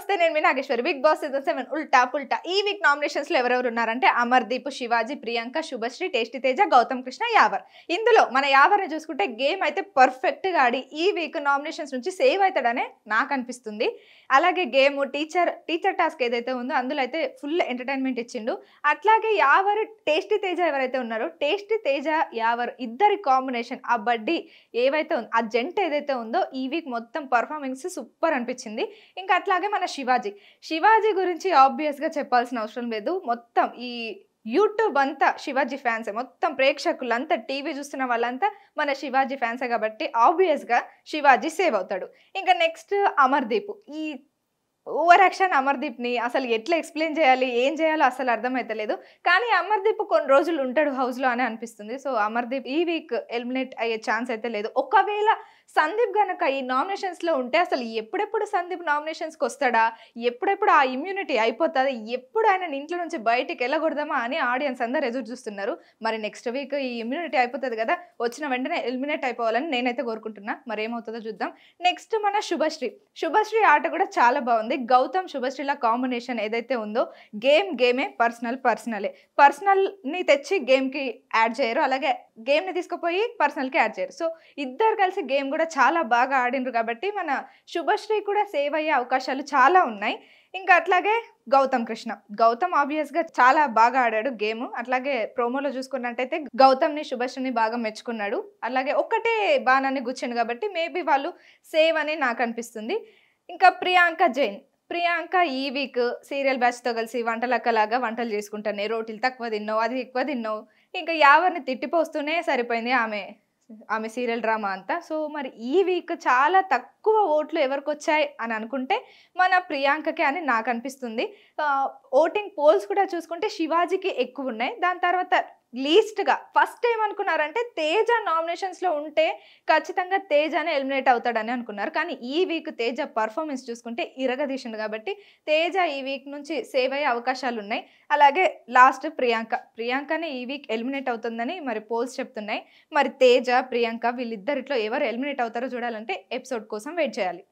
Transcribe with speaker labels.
Speaker 1: నమస్తే నేను మీ నాగేశ్వరి big boss season seven Ulta Pulta ఈ వీక్ నామినేషన్స్ లో ఎవరెవరు ఉన్నారంటే అమర్దీప్ శివాజీ ప్రియాంక శుభశ్రీ టేస్టీ తేజ గౌతమ్ కృష్ణ యావర్ ఇందులో మన యావర్ని చూసుకుంటే గేమ్ అయితే పర్ఫెక్ట్ గా ఆడి ఈ వీక్ నామినేషన్స్ నుంచి సేవ్ అవుతాడనే నాకు అనిపిస్తుంది అలాగే గేమ్ టీచర్ టీచర్ టాస్క్ ఏదైతే ఉందో అందులో అయితే ఫుల్ ఎంటర్టైన్మెంట్ ఇచ్చిండు అట్లాగే యావర్ టేస్టీ తేజ ఎవరైతే ఉన్నారో టేస్టీ తేజ యావర్ ఇద్దరి కాంబినేషన్ ఆ బడ్డీ ఏవైతే ఆ జంట్ ఏదైతే ఉందో ఈ వీక్ మొత్తం పర్ఫార్మెన్స్ సూపర్ అనిపించింది ఇంకా అట్లాగే మన శివాజీ శివాజీ గురించి ఆబ్వియస్గా చెప్పాల్సిన అవసరం లేదు మొత్తం ఈ యూట్యూబ్ అంతా శివాజీ ఫ్యాన్సే మొత్తం ప్రేక్షకులు అంతా టీవీ చూస్తున్న వాళ్ళంతా మన శివాజీ ఫ్యాన్సే కాబట్టి ఆబ్వియస్గా శివాజీ సేవ్ అవుతాడు ఇంకా నెక్స్ట్ అమర్దీప్ ఈ ఓవర్ యాక్షన్ అమర్దీప్ని అసలు ఎట్లా ఎక్స్ప్లెయిన్ చేయాలి ఏం చేయాలో అసలు అర్థమవుతలేదు కానీ అమర్దీప్ కొన్ని రోజులు ఉంటాడు హౌస్లో అని అనిపిస్తుంది సో అమర్దీప్ ఈ వీక్ ఎలిమినేట్ అయ్యే ఛాన్స్ అయితే లేదు ఒకవేళ సందీప్ గనక ఈ నామినేషన్స్లో ఉంటే అసలు ఎప్పుడెప్పుడు సందీప్ నామినేషన్స్కి వస్తాడా ఎప్పుడెప్పుడు ఆ ఇమ్యూనిటీ అయిపోతుంది ఎప్పుడు ఆయన ఇంట్లో నుంచి బయటికి వెళ్ళకూడదామా అని ఆడియన్స్ అందరు ఎదురు చూస్తున్నారు మరి నెక్స్ట్ వీక్ ఈ ఇమ్యూనిటీ అయిపోతుంది కదా వచ్చిన వెంటనే ఎలిమినేట్ అయిపోవాలని నేనైతే కోరుకుంటున్నా మరి ఏమవుతుందో చూద్దాం నెక్స్ట్ మన శుభశ్రీ శుభశ్రీ ఆట కూడా చాలా బాగుంది ఉంది గౌతమ్ శుభశ్రీల కాంబినేషన్ ఏదైతే ఉందో గేమ్ గేమే పర్సనల్ పర్సనలే పర్సనల్ని తెచ్చి గేమ్కి యాడ్ చేయరు అలాగే గేమ్ని తీసుకుపోయి పర్సనల్కి యాడ్ చేయరు సో ఇద్దరు కలిసి గేమ్ కూడా చాలా బాగా ఆడినరు కాబట్టి మన శుభశ్రీ కూడా సేవ్ అయ్యే అవకాశాలు చాలా ఉన్నాయి ఇంకా అట్లాగే గౌతమ్ కృష్ణ గౌతమ్ ఆబ్వియస్గా చాలా బాగా ఆడాడు గేమ్ అట్లాగే ప్రోమోలో చూసుకున్నట్టయితే గౌతమ్ని శుభశ్రీని బాగా మెచ్చుకున్నాడు అలాగే ఒక్కటే బాణాన్ని గుచ్చాడు కాబట్టి మేబీ వాళ్ళు సేవ్ అని నాకు అనిపిస్తుంది ఇంకా ప్రియాంక జైన్ ప్రియాంక ఈ వీక్ సీరియల్ బ్యాచ్తో కలిసి వంటలక్కలాగా వంటలు చేసుకుంటానే రోటీలు తక్కువ తిన్నావు అది ఎక్కువ తిన్నావు ఇంకా యావరిని తిట్టిపోస్తూనే సరిపోయింది ఆమె ఆమె సీరియల్ డ్రామా అంతా సో మరి ఈ వీక్ చాలా తక్కువ ఓట్లు ఎవరికి వచ్చాయి అని అనుకుంటే మన ప్రియాంకకే అని నాకు అనిపిస్తుంది ఓటింగ్ పోల్స్ కూడా చూసుకుంటే శివాజీకి ఎక్కువ ఉన్నాయి దాని తర్వాత లీస్ట్గా ఫస్ట్ ఏమనుకున్నారంటే అనుకున్నారంటే తేజ నామినేషన్స్లో ఉంటే ఖచ్చితంగా తేజనే ఎలిమినేట్ అవుతాడని అనుకున్నారు కానీ ఈ వీక్ తేజ పర్ఫార్మెన్స్ చూసుకుంటే ఇరగదీసిండు కాబట్టి తేజ ఈ వీక్ నుంచి సేవ్ అయ్యే అవకాశాలు ఉన్నాయి అలాగే లాస్ట్ ప్రియాంక ప్రియాంకనే ఈ వీక్ ఎలిమినేట్ అవుతుందని మరి పోల్స్ చెప్తున్నాయి మరి తేజ ప్రియాంక వీళ్ళిద్దరిట్లో ఎవరు ఎలిమినేట్ అవుతారో చూడాలంటే ఎపిసోడ్ కోసం వెయిట్ చేయాలి